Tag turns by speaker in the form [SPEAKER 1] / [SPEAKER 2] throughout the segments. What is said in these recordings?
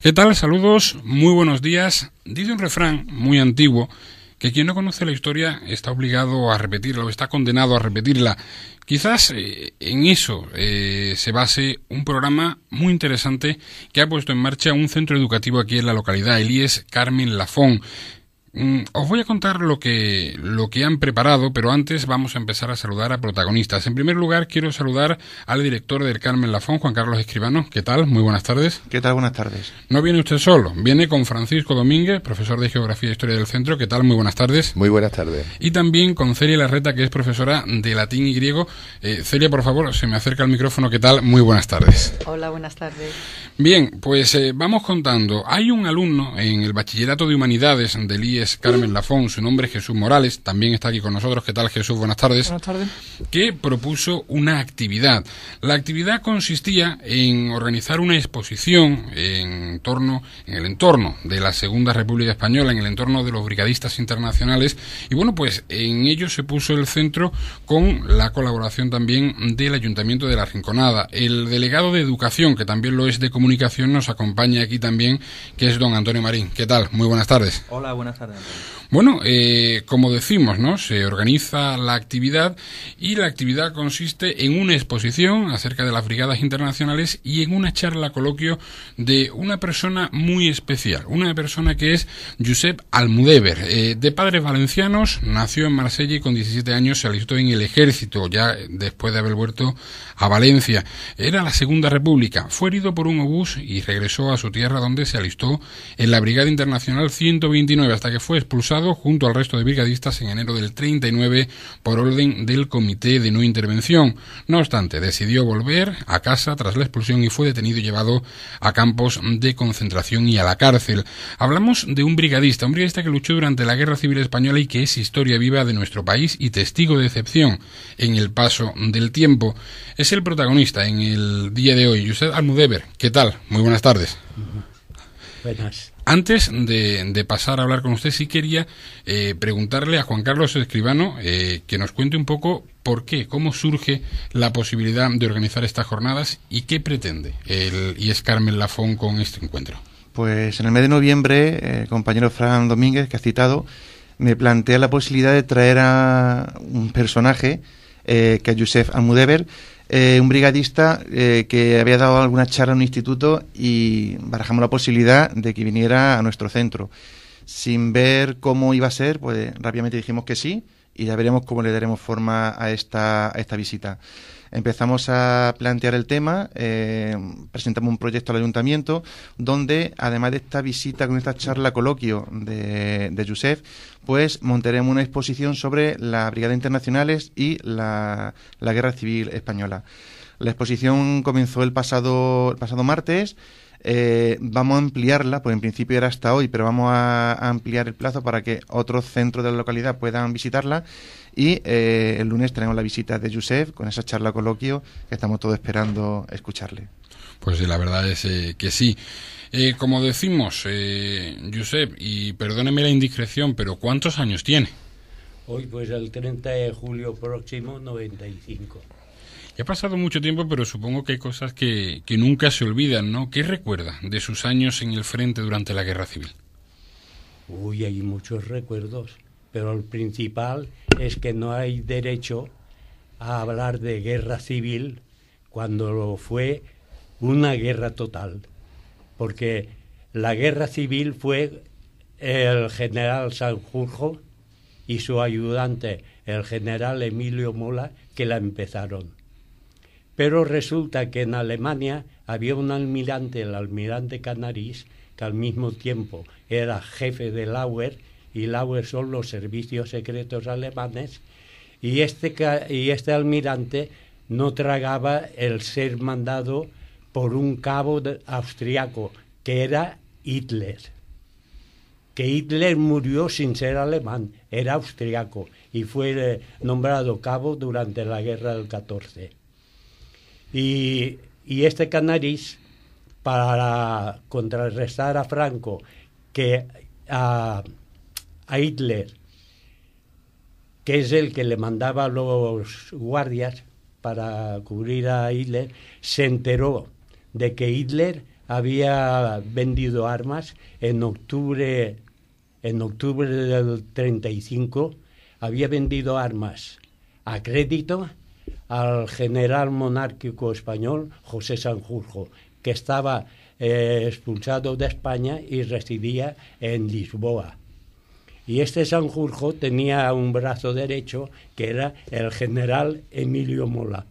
[SPEAKER 1] ¿Qué tal? Saludos, muy buenos días. Dice un refrán muy antiguo que quien no conoce la historia está obligado a repetirla o está condenado a repetirla. Quizás eh, en eso eh, se base un programa muy interesante que ha puesto en marcha un centro educativo aquí en la localidad, el e Carmen Lafón. Mm, os voy a contar lo que, lo que han preparado, pero antes vamos a empezar a saludar a protagonistas. En primer lugar, quiero saludar al director del Carmen Lafón, Juan Carlos Escribano. ¿Qué tal? Muy buenas tardes. ¿Qué tal? Buenas tardes. No viene usted solo, viene con Francisco Domínguez, profesor de Geografía e Historia del Centro. ¿Qué tal? Muy buenas tardes. Muy buenas tardes. Y también con Celia Larreta, que es profesora de latín y griego. Eh, Celia, por favor, se me acerca el micrófono. ¿Qué tal? Muy buenas tardes.
[SPEAKER 2] Hola, buenas tardes.
[SPEAKER 1] Bien, pues eh, vamos contando. Hay un alumno en el Bachillerato de Humanidades del IES Carmen Lafón, su nombre es Jesús Morales, también está aquí con nosotros. ¿Qué tal Jesús? Buenas tardes. Buenas tardes. Que propuso una actividad. La actividad consistía en organizar una exposición en torno, en el entorno de la Segunda República Española, en el entorno de los brigadistas internacionales. Y bueno, pues en ello se puso el centro con la colaboración también del Ayuntamiento de la Rinconada. El delegado de Educación, que también lo es de Comunicación, nos acompaña aquí también, que es don Antonio Marín. ¿Qué tal? Muy buenas tardes. Hola, buenas tardes. Bueno, eh, como decimos, ¿no? Se organiza la actividad y la actividad consiste en una exposición acerca de las brigadas internacionales y en una charla coloquio de una persona muy especial, una persona que es Josep Almudeber eh, de padres valencianos, nació en Marsella y con 17 años se alistó en el ejército, ya después de haber vuelto a Valencia. Era la Segunda República, fue herido por un obús y regresó a su tierra donde se alistó en la Brigada Internacional 129 hasta que fue expulsado junto al resto de brigadistas en enero del 39 por orden del Comité de No Intervención. No obstante, decidió volver a casa tras la expulsión y fue detenido y llevado a campos de concentración y a la cárcel. Hablamos de un brigadista, un brigadista que luchó durante la Guerra Civil Española y que es historia viva de nuestro país y testigo de excepción en el paso del tiempo. Es el protagonista en el día de hoy. usted Almudéver. ¿qué tal? Muy buenas tardes. Antes de, pasar a hablar con usted, sí quería eh, preguntarle a Juan Carlos Escribano eh, que nos cuente un poco por qué, cómo surge la posibilidad de organizar estas jornadas y qué pretende el IES Carmen Lafón con este encuentro.
[SPEAKER 2] Pues en el mes de noviembre, eh, el compañero Fran Domínguez, que ha citado, me plantea la posibilidad de traer a un personaje, que es Josef Amudever. Eh, un brigadista eh, que había dado alguna charla en un instituto y barajamos la posibilidad de que viniera a nuestro centro. Sin ver cómo iba a ser, pues rápidamente dijimos que sí y ya veremos cómo le daremos forma a esta, a esta visita empezamos a plantear el tema, eh, presentamos un proyecto al ayuntamiento donde, además de esta visita con esta charla coloquio de, de Josep, pues montaremos una exposición sobre la Brigada internacionales y la, guerra civil española. La exposición comenzó el pasado, el pasado martes. Eh, vamos a ampliarla, pues en principio era hasta hoy, pero vamos a, ampliar el plazo para que otros centros de la localidad puedan visitarla. Y eh, el lunes tenemos la visita de Josep con esa charla coloquio que estamos todos esperando escucharle.
[SPEAKER 1] Pues la verdad es eh, que sí. como decimos, Josep, y perdóneme la indiscreción, pero ¿cuántos años tiene?
[SPEAKER 3] Hoy, pues el 30 de julio próximo, 95
[SPEAKER 1] ha pasado mucho tiempo, pero supongo que hay cosas que, nunca se olvidan, ¿no? ¿Qué recuerda de sus años en el frente durante la guerra civil?
[SPEAKER 3] Uy, hay muchos recuerdos, pero el principal es que no hay derecho a hablar de guerra civil cuando fue una guerra total, porque la guerra civil fue el general Sanjurjo y su ayudante, el general Emilio Mola, que la empezaron. Pero resulta que en Alemania había un almirante, el almirante Canaris, que al mismo tiempo era jefe de Lauer, y Lauer son los servicios secretos alemanes, y este, y este almirante no tragaba el ser mandado por un cabo austriaco, que era Hitler. Que Hitler murió sin ser alemán, era austriaco y fue eh, nombrado cabo durante la guerra del 14. Y, y este Canaris, para contrarrestar a Franco, que a, Hitler, que es el que le mandaba los guardias para cubrir a Hitler, se enteró de que Hitler había vendido armas en octubre en octubre del 35 había vendido armas a crédito al general monárquico español José Sanjurjo, que estaba eh, expulsado de España y residía en Lisboa. Y este Sanjurjo tenía un brazo derecho que era el general Emilio Mola.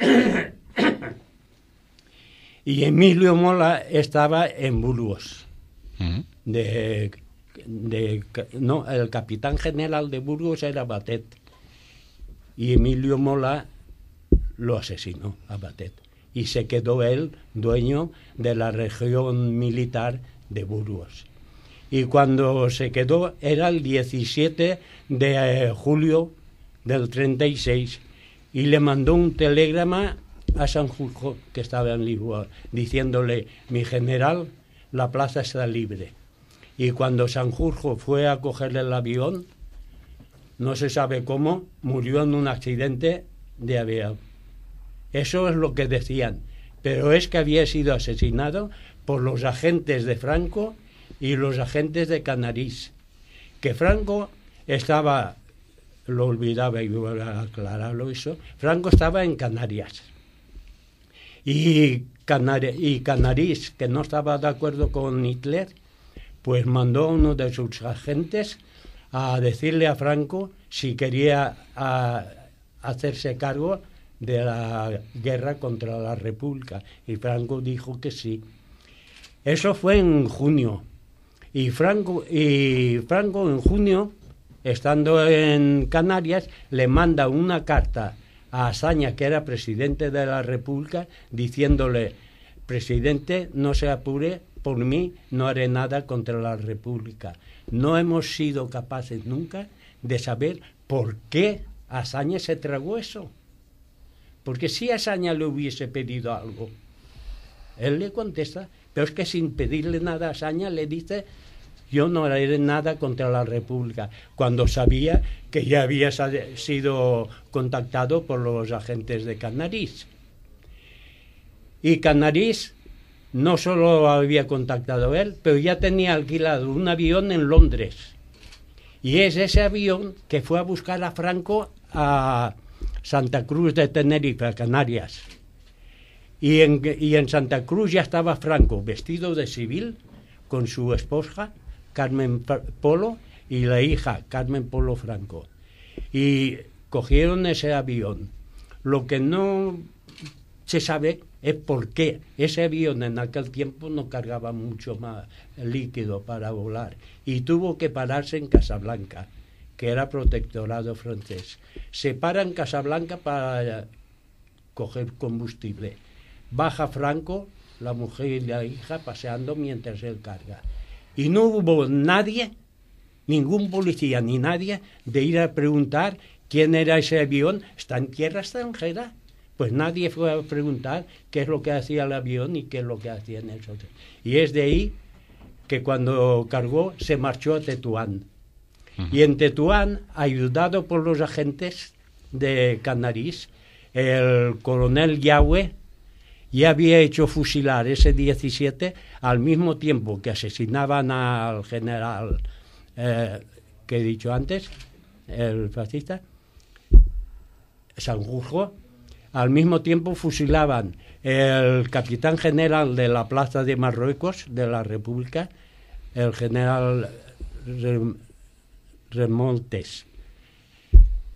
[SPEAKER 3] y Emilio Mola estaba en Burgos. Mm. no, el capitán general de Burgos era Batet y Emilio Mola lo asesinó a Batet. Y se quedó él dueño de la región militar de Burgos. Y cuando se quedó era el 17 de eh, julio del 36 y le mandó un telegrama a Sanjurjo, que estaba en Lisboa, diciéndole, mi general, la plaza está libre. Y cuando Sanjurjo fue a coger el avión, no se sabe cómo, murió en un accidente de avión. Eso es lo que decían, pero es que había sido asesinado por los agentes de Franco y los agentes de Canaris. que Franco estaba, lo olvidaba y voy a aclararlo eso, Franco estaba en Canarias. Y, canaris Canarís, que no estaba de acuerdo con Hitler, pues mandó a uno de sus agentes a decirle a Franco si quería hacerse cargo de la guerra contra la República. Y Franco dijo que sí. Eso fue en junio. Y Franco, y Franco en junio, estando en Canarias, le manda una carta a Azaña, que era presidente de la República, diciéndole, presidente, no se apure, por mí no haré nada contra la República. No hemos sido capaces nunca de saber por qué Azaña se tragó eso. Porque si Azaña le hubiese pedido algo, él le contesta, pero es que sin pedirle nada a Azaña le dice, yo no haré nada contra la República, cuando sabía que ya había sido contactado por los agentes de Canaris. Y Canaris no solo había contactado él, pero ya tenía alquilado un avión en Londres. Y es ese avión que fue a buscar a Franco a Santa Cruz de Tenerife, Canarias. Y y en Santa Cruz ya estaba Franco, vestido de civil, con su esposa, Carmen Polo, y la hija, Carmen Polo Franco. Y cogieron ese avión. Lo que no se sabe es porque ese avión en aquel tiempo no cargaba mucho más líquido para volar y tuvo que pararse en Casablanca, que era protectorado francés. Se para en Casablanca para coger combustible. Baja Franco, la mujer y la hija paseando mientras él carga. Y no hubo nadie, ningún policía ni nadie, de ir a preguntar quién era ese avión, está en tierra extranjera pues nadie fue a preguntar qué es lo que hacía el avión y qué es lo que hacía en el otro. Y es de ahí que cuando cargó se marchó a Tetuán. Y en Tetuán, ayudado por los agentes de Canarís, el coronel Yahweh ya había hecho fusilar ese 17 al mismo tiempo que asesinaban al general eh, que he dicho antes, el fascista, Sanjurjo, al mismo tiempo fusilaban el capitán general de la plaza de Marruecos, de la República, el general Remontes.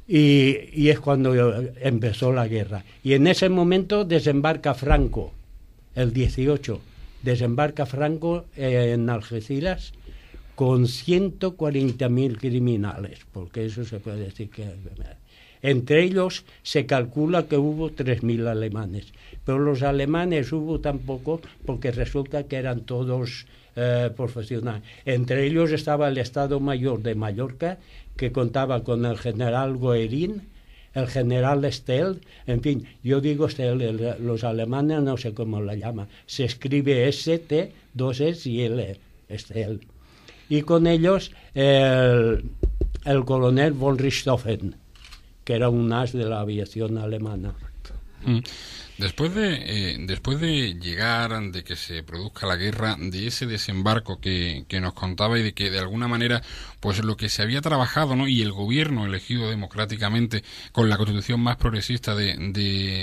[SPEAKER 3] Y, es cuando empezó la guerra. Y en ese momento desembarca Franco, el 18, desembarca Franco eh, en Algeciras con 140.000 criminales, porque eso se puede decir que entre ellos se calcula que hubo 3.000 alemanes, pero los alemanes hubo tampoco porque resulta que eran todos eh, profesionales. Entre ellos estaba el Estado Mayor de Mallorca, que contaba con el general Goerín, el general Estel, en fin, yo digo Estel, los alemanes no sé cómo la llaman, se escribe ST, dos e S y L, Estel. Y con ellos el, coronel von Richthofen, que era un as de la aviación
[SPEAKER 1] alemana. Mm. Después de, eh, después de llegar, de que se produzca la guerra, de ese desembarco que, que, nos contaba y de que de alguna manera, pues lo que se había trabajado, ¿no? Y el gobierno elegido democráticamente con la constitución más progresista de,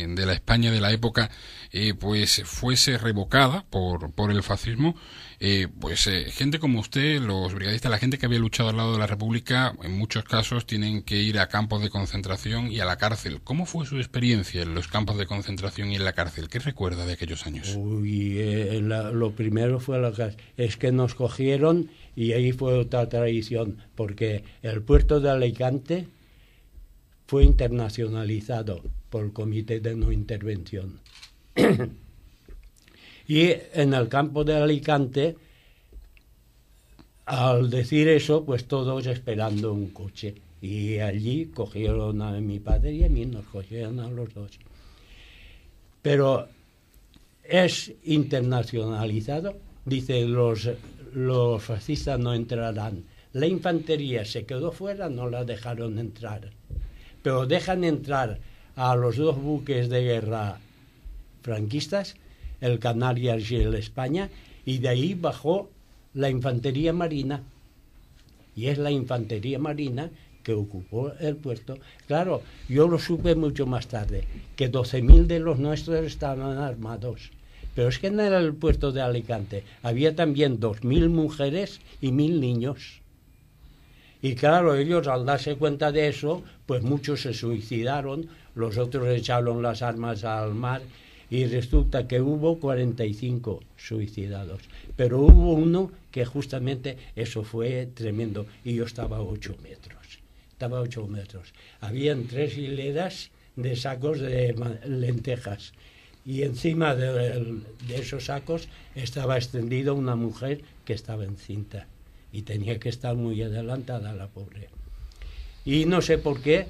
[SPEAKER 1] de, la España de la época, eh, pues fuese revocada por, por el fascismo, eh, pues eh, gente como usted, los brigadistas, la gente que había luchado al lado de la República, en muchos casos tienen que ir a campos de concentración y a la cárcel. ¿Cómo fue su experiencia en los campos de concentración y en la cárcel? ¿Qué recuerda de aquellos años?
[SPEAKER 3] Eh, eh, lo primero fue la Es que nos cogieron y ahí fue otra traición, porque el puerto de Alicante fue internacionalizado por el Comité de No Intervención. Y en el campo de Alicante, al decir eso, pues todos esperando un coche. Y allí cogieron a mi padre y a mí, nos cogieron a los dos. Pero es internacionalizado, dice, los, los fascistas no entrarán. La infantería se quedó fuera, no la dejaron entrar. Pero dejan entrar a los dos buques de guerra franquistas el y el España, y de ahí bajó la infantería marina. Y es la infantería marina que ocupó el puerto. Claro, yo lo supe mucho más tarde, que 12.000 de los nuestros estaban armados. Pero es que no era el puerto de Alicante, había también 2.000 mujeres y 1.000 niños. Y claro, ellos al darse cuenta de eso, pues muchos se suicidaron, los otros echaron las armas al mar y resulta que hubo 45 suicidados, pero hubo uno que justamente eso fue tremendo y yo estaba a 8 metros, estaba a 8 metros. Habían tres hileras de sacos de lentejas y encima de, esos sacos estaba extendida una mujer que estaba encinta y tenía que estar muy adelantada la pobre. Y no sé por qué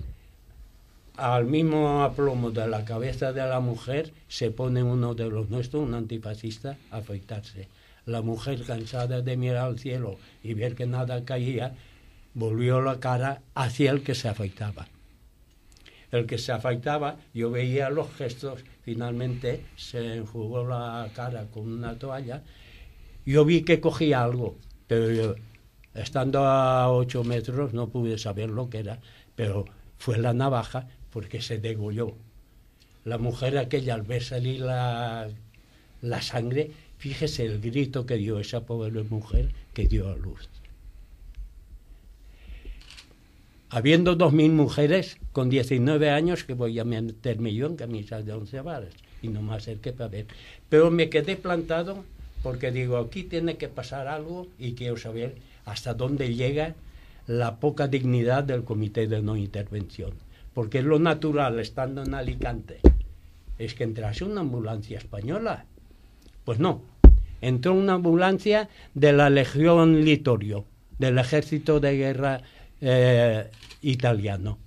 [SPEAKER 3] al mismo aplomo de la cabeza de la mujer se pone uno de los nuestros, un antifascista, a afeitarse. La mujer, cansada de mirar al cielo y ver que nada caía, volvió la cara hacia el que se afeitaba. El que se afeitaba, yo veía los gestos, finalmente se enjugó la cara con una toalla. Yo vi que cogía algo, pero estando a ocho metros, no pude saber lo que era, pero fue la navaja porque se degolló. La mujer aquella, al ver salir la, sangre, fíjese el grito que dio esa pobre mujer que dio a luz. Habiendo dos mil mujeres con 19 años, que voy a meterme yo en camisas de once varas y no me acerqué para ver. Pero me quedé plantado porque digo, aquí tiene que pasar algo y quiero saber hasta dónde llega la poca dignidad del Comité de No Intervención porque es lo natural, estando en Alicante, es que entrase una ambulancia española. Pues no, entró una ambulancia de la Legión Litorio, del ejército de guerra eh, italiano.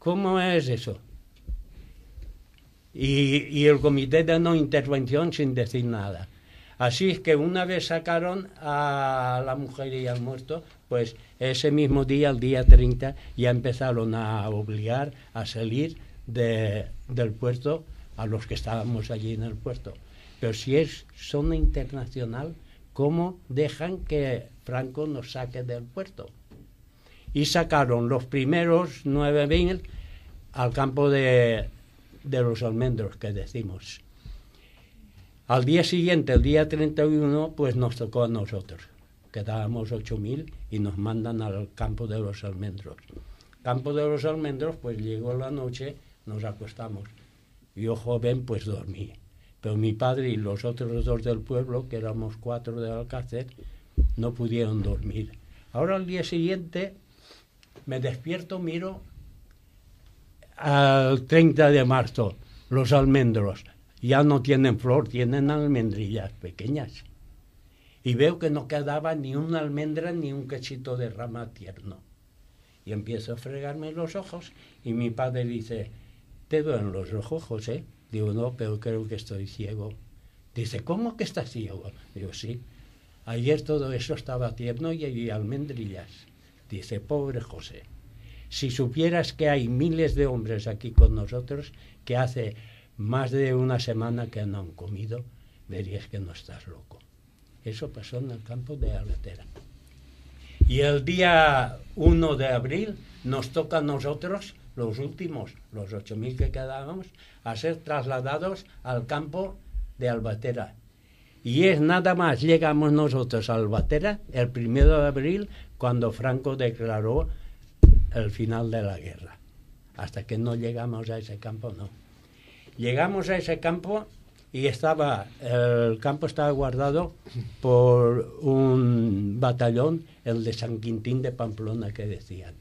[SPEAKER 3] ¿Cómo es eso? Y, y, el comité de no intervención sin decir nada. Así es que una vez sacaron a la mujer y al muerto, pues ese mismo día, el día 30, ya empezaron a obligar a salir del puerto a los que estábamos allí en el puerto. Pero si es zona internacional, ¿cómo dejan que Franco nos saque del puerto? Y sacaron los primeros 9.000 al campo de, de los almendros que decimos. Al día siguiente, el día 31, pues nos tocó a nosotros. Quedábamos 8.000 y nos mandan al campo de los almendros. Campo de los almendros, pues llegó la noche, nos acostamos. Yo joven, pues dormí. Pero mi padre y los otros dos del pueblo, que éramos cuatro de Alcácer, no pudieron dormir. Ahora al día siguiente me despierto, miro al 30 de marzo los almendros. Ya no tienen flor, tienen almendrillas pequeñas y veo que no quedaba ni una almendra ni un cachito de rama tierno. Y empiezo a fregarme los ojos y mi padre dice, ¿te duelen los ojos, José? Digo, no, pero creo que estoy ciego. Dice, ¿cómo que estás ciego? Digo, sí. Ayer todo eso estaba tierno y hay almendrillas. Dice, pobre José, si supieras que hay miles de hombres aquí con nosotros que hace más de una semana que no han comido, verías que no estás loco. Eso pasó en el campo de Albatera. Y el día 1 de abril nos toca a nosotros, los últimos, los 8.000 que quedábamos, a ser trasladados al campo de Albatera. Y es nada más, llegamos nosotros a Albatera el 1 de abril, cuando Franco declaró el final de la guerra. Hasta que no llegamos a ese campo, no. Llegamos a ese campo y estaba el campo estaba guardado por un batallón el de San Quintín de Pamplona que decían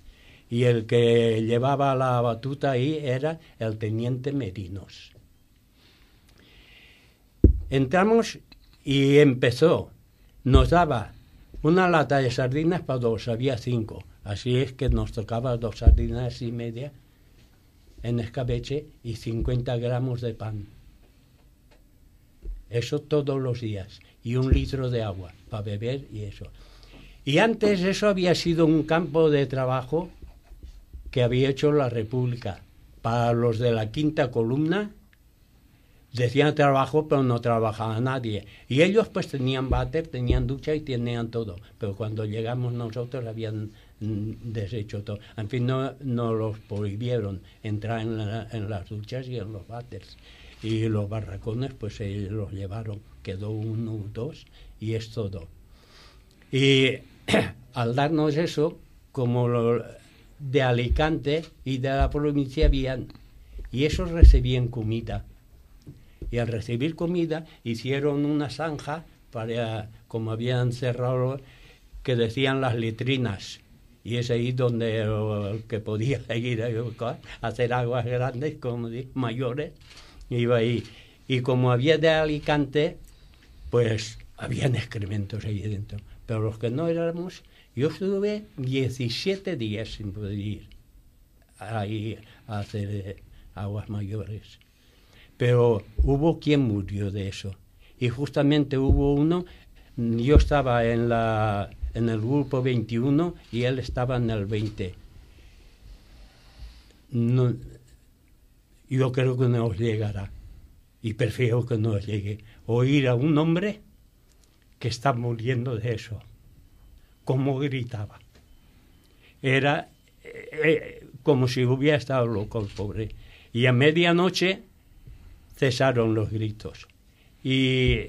[SPEAKER 3] y el que llevaba la batuta ahí era el teniente Merinos entramos y empezó nos daba una lata de sardinas para dos había cinco así es que nos tocaba dos sardinas y media en escabeche y 50 gramos de pan eso todos los días. Y un litro de agua para beber y eso. Y antes eso había sido un campo de trabajo que había hecho la República. Para los de la quinta columna decían trabajo, pero no trabajaba nadie. Y ellos pues tenían váter, tenían ducha y tenían todo. Pero cuando llegamos nosotros habían mm, deshecho todo. En fin, no, no los prohibieron entrar en, la, las duchas y en los váteres y los barracones pues ellos los llevaron, quedó uno, dos y es todo Y al darnos eso, como lo de Alicante y de la provincia habían, y esos recibían comida. Y al recibir comida hicieron una zanja para, como habían cerrado, que decían las letrinas. Y es ahí donde el que podía seguir a hacer aguas grandes, como mayores, iba ahí. Y como había de Alicante, pues habían excrementos ahí dentro. Pero los que no éramos, yo estuve 17 días sin poder ir ahí a hacer eh, aguas mayores. Pero hubo quien murió de eso. Y justamente hubo uno, yo estaba en, la, en el grupo 21 y él estaba en el 20. No, yo creo que nos llegará. Y prefiero que nos llegue oír a un hombre que está muriendo de eso. Cómo gritaba. Era eh, eh, como si hubiera estado loco el pobre. Y a medianoche cesaron los gritos. Y,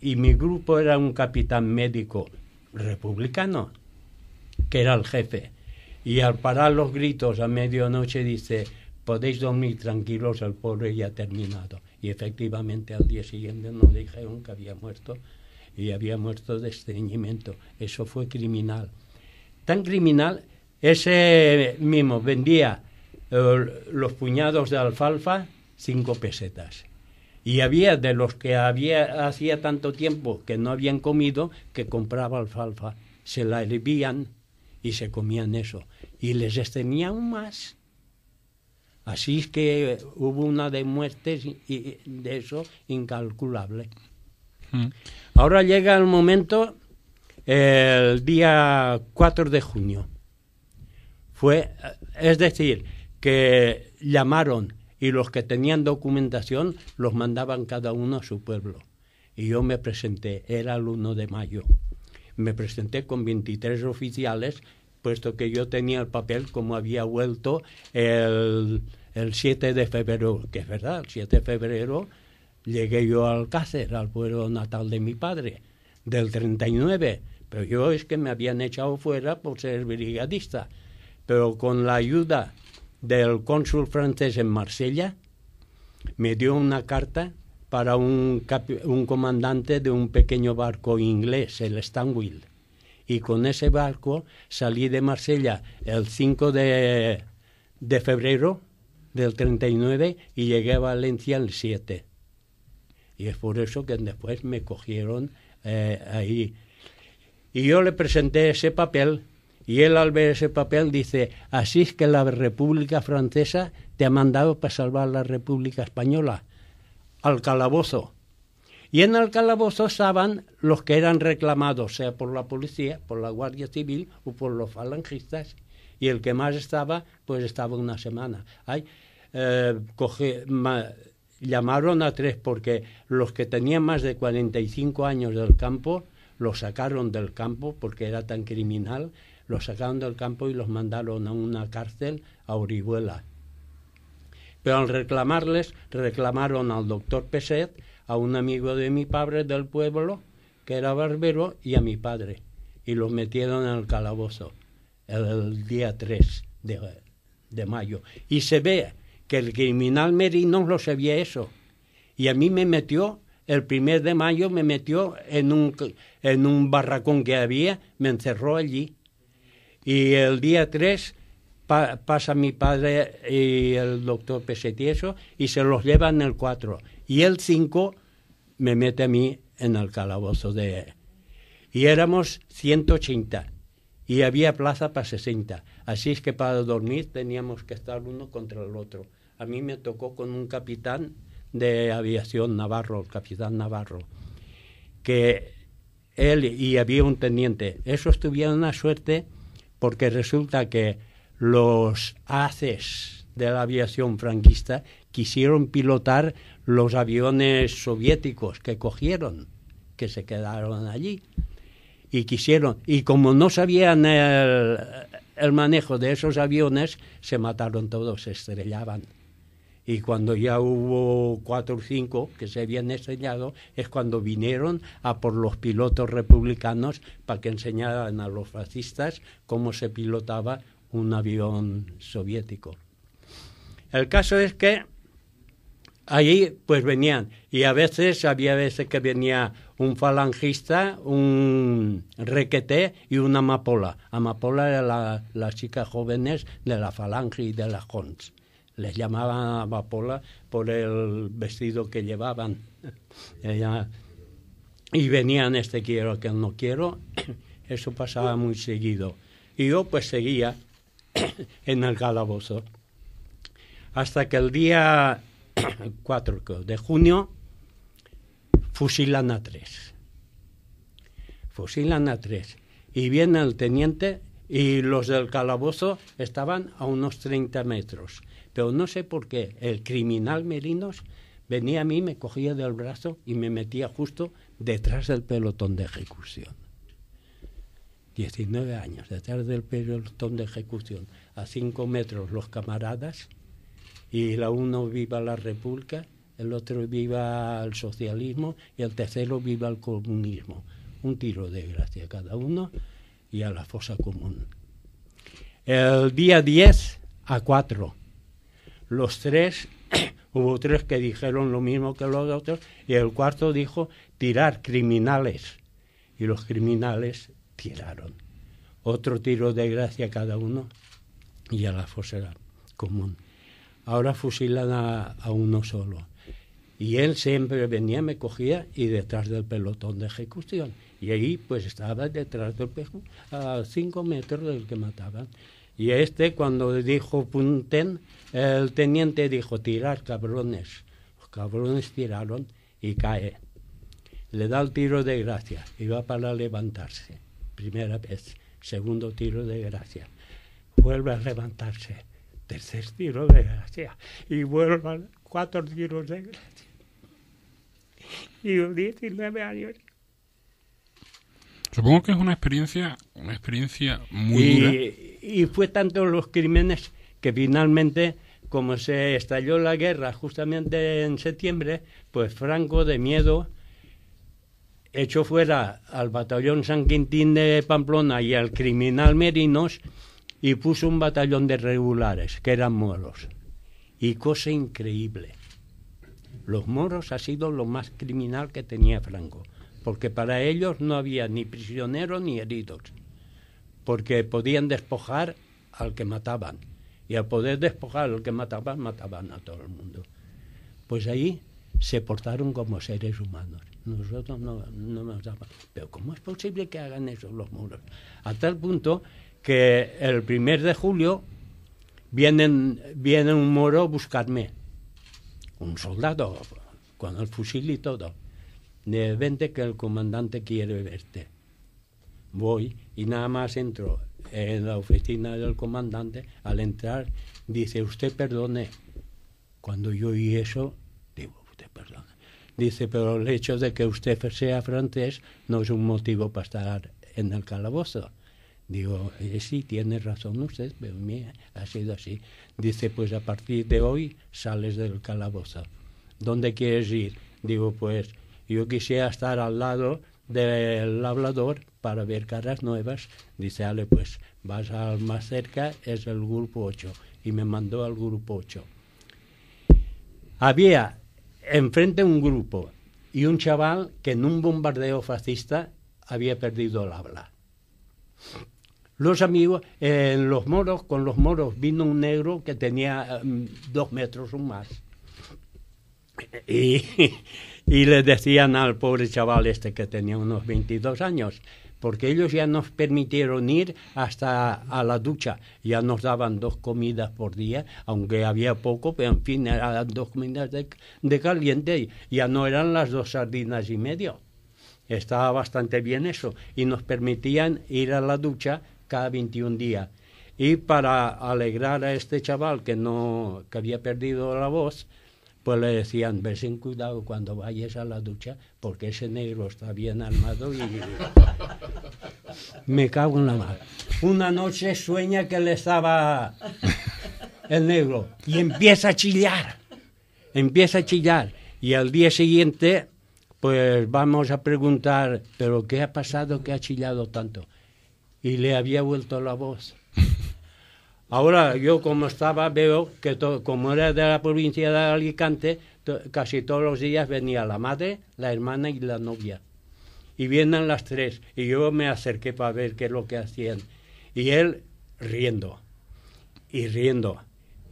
[SPEAKER 3] y mi grupo era un capitán médico republicano, que era el jefe. Y al parar los gritos a medianoche dice, podéis dormir tranquilos, el pobre ya ha terminado. Y efectivamente al día siguiente nos dijeron que había muerto y había muerto de estreñimiento. Eso fue criminal. Tan criminal, ese mismo vendía eh, los puñados de alfalfa cinco pesetas. Y había de los que había hacía tanto tiempo que no habían comido que compraba alfalfa, se la hervían y se comían eso. Y les un más Así es que hubo una de muertes y de eso incalculable. Mm. Ahora llega el momento, el día 4 de junio. Fue, es decir, que llamaron y los que tenían documentación los mandaban cada uno a su pueblo. Y yo me presenté, era el 1 de mayo. Me presenté con 23 oficiales puesto que yo tenía el papel como había vuelto el, 7 de febrero, que es verdad, el 7 de febrero llegué yo al Cáceres, al pueblo natal de mi padre, del 39, pero yo es que me habían echado fuera por ser brigadista, pero con la ayuda del cónsul francés en Marsella, me dio una carta para un, un comandante de un pequeño barco inglés, el Stanwill y con ese barco salí de Marsella el 5 de, febrero del 39 y llegué a Valencia el 7. Y es por eso que después me cogieron eh, ahí. Y yo le presenté ese papel y él al ver ese papel dice, así es que la República Francesa te ha mandado para salvar la República Española, al calabozo. Y en el calabozo estaban los que eran reclamados, sea por la policía, por la Guardia Civil o por los falangistas. Y el que más estaba, pues estaba una semana. Ay, eh, llamaron a tres porque los que tenían más de 45 años del campo, los sacaron del campo porque era tan criminal, los sacaron del campo y los mandaron a una cárcel a Orihuela. Pero al reclamarles, reclamaron al doctor Peset, a un amigo de mi padre del pueblo, que era barbero, y a mi padre. Y los metieron en el calabozo el, día 3 de, mayo. Y se ve que el criminal Merino lo sabía eso. Y a mí me metió, el primer de mayo me metió en un, en un barracón que había, me encerró allí. Y el día 3 pasa mi padre y el doctor Pesetieso y se los llevan el 4. Y el 5 me mete a mí en el calabozo de... Y éramos 180 y había plaza para 60. Así es que para dormir teníamos que estar uno contra el otro. A mí me tocó con un capitán de aviación navarro, capitán navarro, que él y había un teniente. eso tuvieron una suerte porque resulta que los haces de la aviación franquista quisieron pilotar los aviones soviéticos que cogieron, que se quedaron allí. Y quisieron, y como no sabían el, manejo de esos aviones, se mataron todos, se estrellaban. Y cuando ya hubo cuatro o cinco que se habían enseñado, es cuando vinieron a por los pilotos republicanos para que enseñaran a los fascistas cómo se pilotaba un avión soviético. El caso es que ahí pues venían y a veces había veces que venía un falangista, un requeté y una amapola. Amapola era la, las chicas jóvenes de la falange y de la Hons. Les llamaban amapola por el vestido que llevaban. y venían este quiero que no quiero. Eso pasaba muy seguido. Y yo pues seguía en el calabozo. Hasta que el día 4 de junio fusilan a tres. Fusilan a tres. Y viene el teniente y los del calabozo estaban a unos 30 metros. Pero no sé por qué el criminal Merinos venía a mí, me cogía del brazo y me metía justo detrás del pelotón de ejecución. 19 años, detrás del pelotón de ejecución, a 5 metros los camaradas, y la uno viva la república, el otro viva el socialismo y el tercero viva el comunismo. Un tiro de gracia cada uno y a la fosa común. El día 10 a 4, los tres, hubo tres que dijeron lo mismo que los otros y el cuarto dijo tirar criminales. Y los criminales tiraron. Otro tiro de gracia cada uno y a la fosera común. Ahora fusilan a, uno solo. Y él siempre venía, me cogía y detrás del pelotón de ejecución. Y ahí pues estaba detrás del pelotón, a cinco metros del que mataban. Y este cuando dijo punten, el teniente dijo tirar cabrones. Los cabrones tiraron y cae. Le da el tiro de gracia y va para levantarse primera vez, segundo tiro de gracia, vuelve a levantarse, tercer tiro de gracia, y vuelvan cuatro tiros de gracia. Y 19 años.
[SPEAKER 1] Supongo que es una experiencia, una experiencia muy dura.
[SPEAKER 3] Y fue tanto los crímenes que finalmente, como se estalló la guerra justamente en septiembre, pues Franco de miedo echó fuera al batallón San Quintín de Pamplona y al criminal Merinos y puso un batallón de regulares, que eran moros. Y cosa increíble, los moros ha sido lo más criminal que tenía Franco, porque para ellos no había ni prisioneros ni heridos, porque podían despojar al que mataban, y al poder despojar al que mataban, mataban a todo el mundo. Pues ahí se portaron como seres humanos nosotros no, nos damos. Pero ¿cómo es posible que hagan eso los muros? A tal punto que el primer de julio vienen, viene un moro a buscarme, un soldado con el fusil y todo. De vente que el comandante quiere verte. Voy y nada más entro en la oficina del comandante. Al entrar dice, usted perdone. Cuando yo oí eso, digo, usted perdone Dice, pero el hecho de que usted sea francés no es un motivo para estar en el calabozo. Digo, eh, sí, tiene razón usted, pero mía, ha sido así. Dice, pues a partir de hoy sales del calabozo. ¿Dónde quieres ir? Digo, pues yo quisiera estar al lado del hablador para ver caras nuevas. Dice, Ale, pues vas al más cerca, es el grupo 8. Y me mandó al grupo 8. Había enfrente un grupo y un chaval que en un bombardeo fascista había perdido el habla. Los amigos, en los moros, con los moros vino un negro que tenía em, dos metros o más. Y, y le decían al pobre chaval este que tenía unos 22 años, porque ellos ya nos permitieron ir hasta a la ducha, ya nos daban dos comidas por día, aunque había poco, pero en fin, eran dos comidas de, caliente, ya no eran las dos sardinas y medio. Estaba bastante bien eso, y nos permitían ir a la ducha cada 21 días. Y para alegrar a este chaval que no que había perdido la voz, pues le decían, ves sin cuidado cuando vayas a la ducha, porque ese negro está bien armado y... Me cago en la madre. Una noche sueña que le estaba el negro y empieza a chillar, empieza a chillar. Y al día siguiente, pues vamos a preguntar, pero ¿qué ha pasado que ha chillado tanto? Y le había vuelto la voz. Ahora yo como estaba veo que como era de la provincia de Alicante, casi todos los días venía la madre, la hermana y la novia. Y vienen las tres. Y yo me acerqué para ver qué es lo que hacían. Y él riendo y riendo.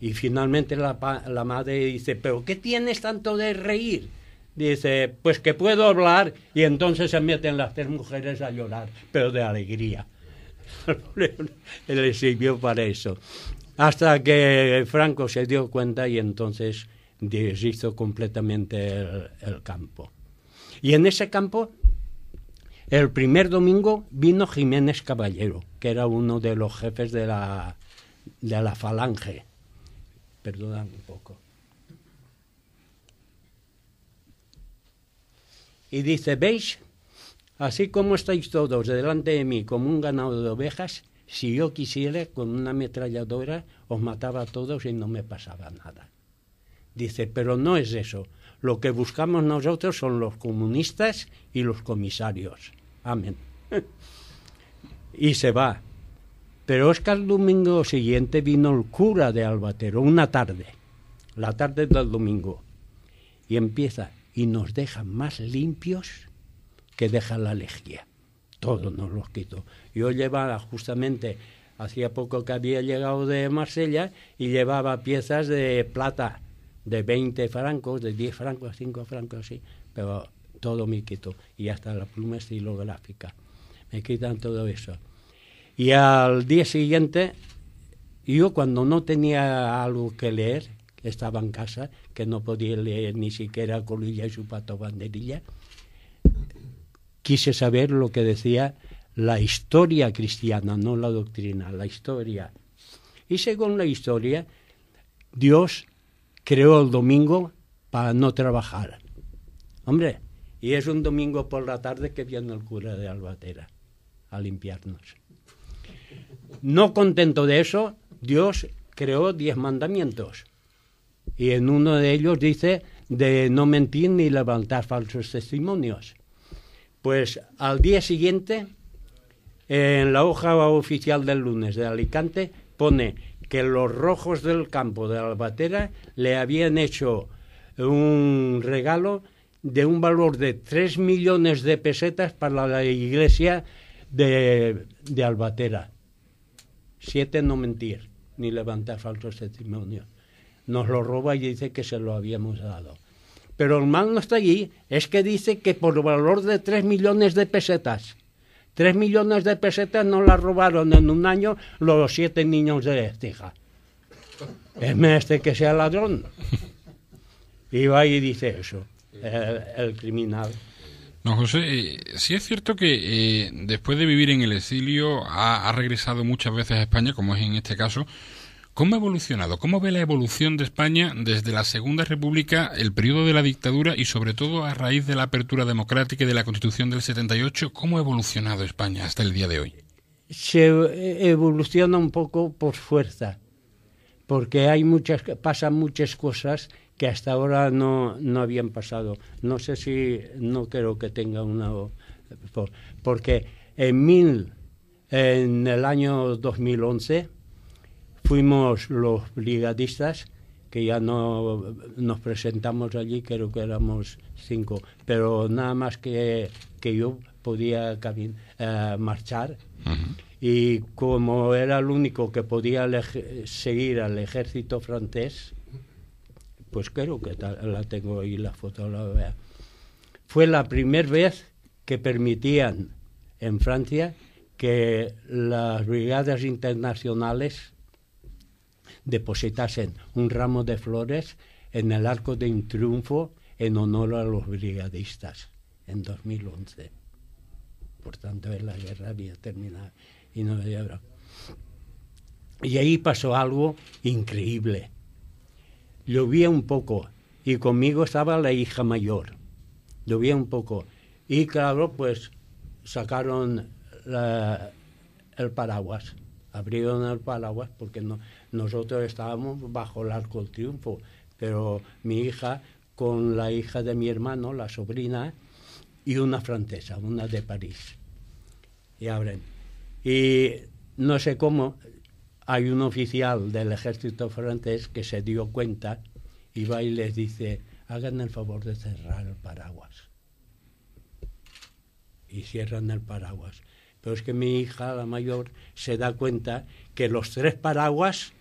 [SPEAKER 3] Y finalmente la madre dice, pero ¿qué tienes tanto de reír? Dice, pues que puedo hablar y entonces se meten las tres mujeres a llorar, pero de alegría. le sirvió para eso. Hasta que Franco se dio cuenta y entonces deshizo completamente el, campo. Y en ese campo, el primer domingo vino Jiménez Caballero, que era uno de los jefes de la, de la falange. Perdonad un poco. Y dice, ¿veis? Así como estáis todos delante de mí como un ganado de ovejas, si yo quisiera con una ametralladora os mataba a todos y no me pasaba nada. Dice, pero no es eso. Lo que buscamos nosotros son los comunistas y los comisarios. Amén. y se va. Pero es que al domingo siguiente vino el cura de Albatero, una tarde, la tarde del domingo, y empieza, y nos deja más limpios que deja la lejía. ...todo nos los quito... Yo llevaba justamente, hacía poco que había llegado de Marsella y llevaba piezas de plata de 20 francos, de 10 francos, 5 francos, sí, pero todo me quito... Y hasta la pluma estilográfica. Me quitan todo eso. Y al día siguiente, yo cuando no tenía algo que leer, estaba en casa, que no podía leer ni siquiera Colilla y su pato banderilla, quise saber lo que decía la historia cristiana, no la doctrina, la historia. Y según la historia, Dios creó el domingo para no trabajar. Hombre, y es un domingo por la tarde que viene el cura de Albatera a limpiarnos. No contento de eso, Dios creó diez mandamientos. Y en uno de ellos dice de no mentir ni levantar falsos testimonios. Pues al día siguiente, en la hoja oficial del lunes de Alicante, pone que los rojos del campo de Albatera le habían hecho un regalo de un valor de 3 millones de pesetas para la iglesia de, de Albatera. Siete, no mentir, ni levantar falsos testimonios. Nos lo roba y dice que se lo habíamos dado pero el mal no está allí, es que dice que por valor de 3 millones de pesetas, 3 millones de pesetas no la robaron en un año los siete niños de Estija. Es este que sea ladrón. Y va y dice eso, el, criminal.
[SPEAKER 1] No, José, eh, sí es cierto que eh, después de vivir en el exilio ha, regresado muchas veces a España, como es en este caso, ¿Cómo ha evolucionado? ¿Cómo ve la evolución de España desde la Segunda República, el periodo de la dictadura y sobre todo a raíz de la apertura democrática y de la Constitución del 78? ¿Cómo ha evolucionado España hasta el día de hoy?
[SPEAKER 3] Se evoluciona un poco por fuerza, porque hay muchas, pasan muchas cosas que hasta ahora no, no habían pasado. No sé si, no creo que tenga una... Porque en, mil, en el año 2011 fuimos los brigadistas que ya no nos presentamos allí, creo que éramos cinco, pero nada más que, que yo podía eh, marchar y como era el único que podía seguir al ejército francés, pues creo que la tengo ahí la foto. Fue la primera vez que permitían en Francia que las brigadas internacionales depositasen un ramo de flores en el Arco de un Triunfo en honor a los brigadistas en 2011. Por tanto, la guerra había terminado y no había Y ahí pasó algo increíble. Llovía un poco y conmigo estaba la hija mayor. Llovía un poco. Y claro, pues sacaron el paraguas, abrieron el paraguas porque no, nosotros estábamos bajo el arco del triunfo, pero mi hija con la hija de mi hermano, la sobrina, y una francesa, una de París. Y abren. Y no sé cómo, hay un oficial del ejército francés que se dio cuenta y va y les dice, hagan el favor de cerrar el paraguas. Y cierran el paraguas. Pero es que mi hija, la mayor, se da cuenta que los tres paraguas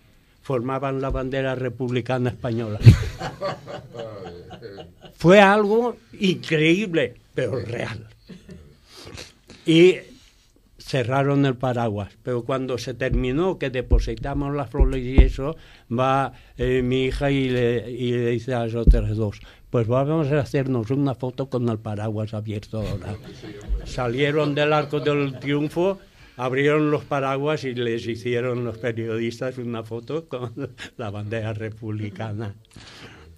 [SPEAKER 3] formaban la bandera republicana española. Fue algo increíble, pero real. Y cerraron el paraguas, pero cuando se terminó, que depositamos las flores y eso, va eh, mi hija y le, dice a los otros dos, pues vamos a hacernos una foto con el paraguas abierto Salieron del Arco del Triunfo abrieron los paraguas y les hicieron los periodistas una foto con la bandera republicana.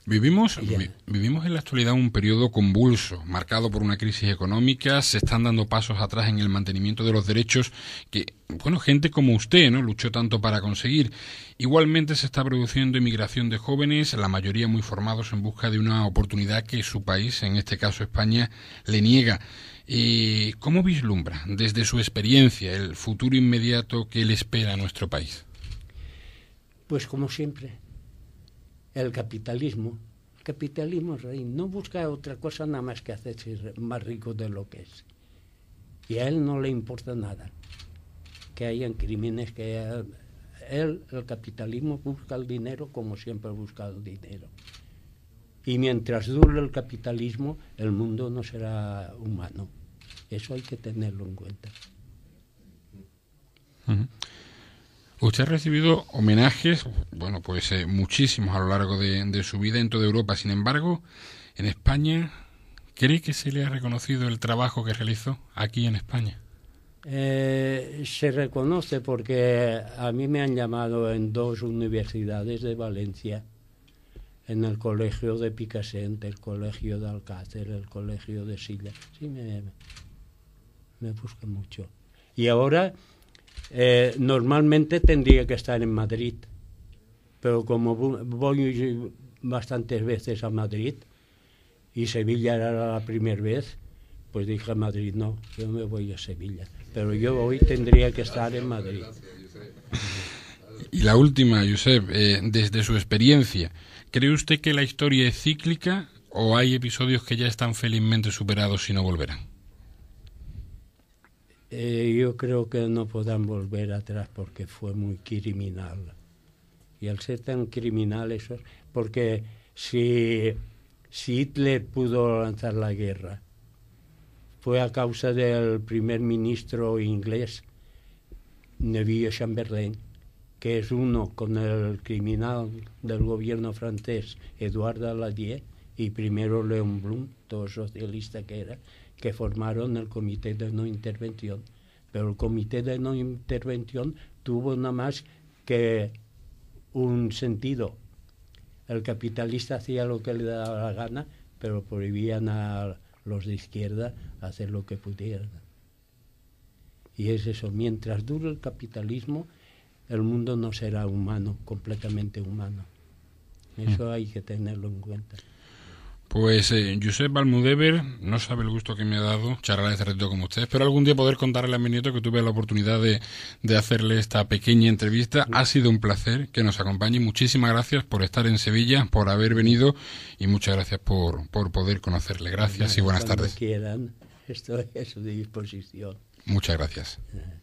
[SPEAKER 1] Vivimos, vivimos en la actualidad un periodo convulso, marcado por una crisis económica, se están dando pasos atrás en el mantenimiento de los derechos que, bueno, gente como usted, ¿no?, luchó tanto para conseguir. Igualmente se está produciendo inmigración de jóvenes, la mayoría muy formados en busca de una oportunidad que su país, en este caso España, le niega. Y ¿Cómo vislumbra desde su experiencia el futuro inmediato que le espera a nuestro país?
[SPEAKER 3] Pues como siempre, el capitalismo. El capitalismo rey no busca otra cosa nada más que hacerse más rico de lo que es. Y a él no le importa nada. Que hayan crímenes, que él, el capitalismo busca el dinero como siempre buscado el dinero. Y mientras dure el capitalismo, el mundo no será humano. Eso hay que tenerlo en cuenta.
[SPEAKER 1] Usted ha recibido homenajes, bueno, pues eh, muchísimos a lo largo de, su vida en toda Europa. Sin embargo, en España, ¿cree que se le ha reconocido el trabajo que realizó aquí en España?
[SPEAKER 3] Eh, se reconoce porque a mí me han llamado en dos universidades de Valencia en el colegio de Picasente, el colegio de Alcácer, el colegio de Silla. Sí, me, me busca mucho. Y ahora eh, normalmente tendría que estar en Madrid, pero como voy bastantes veces a Madrid y Sevilla era la primera vez, pues dije a Madrid, no, yo me voy a Sevilla. Pero yo hoy tendría que estar en Madrid.
[SPEAKER 1] Y la última, Josep, eh, desde su experiencia, ¿Cree usted que la historia es cíclica o hay episodios que ya están felizmente superados y no volverán?
[SPEAKER 3] Eh, yo creo que no podrán volver atrás porque fue muy criminal. Y al ser tan criminal eso, porque si, si Hitler pudo lanzar la guerra, fue a causa del primer ministro inglés, Neville Chamberlain que es uno con el criminal del gobierno francés, Eduardo Aladier, y primero León Blum, todo socialista que era, que formaron el Comité de No Intervención. Pero el Comité de No Intervención tuvo nada más que un sentido. El capitalista hacía lo que le daba la gana, pero prohibían a los de izquierda hacer lo que pudieran. Y es eso, mientras dure el capitalismo, el mundo no será humano, completamente humano. Eso hmm. hay que tenerlo en cuenta.
[SPEAKER 1] Pues eh, Josep no sabe el gusto que me ha dado charlar este reto con ustedes, pero algún día poder contarle a mi nieto que tuve la oportunidad de, de hacerle esta pequeña entrevista. Ha sido un placer que nos acompañe. Muchísimas gracias por estar en Sevilla, por haber venido y muchas gracias por, por poder conocerle. Gracias y buenas Cuando tardes.
[SPEAKER 3] Quieran, estoy a su disposición. Muchas gracias. Eh.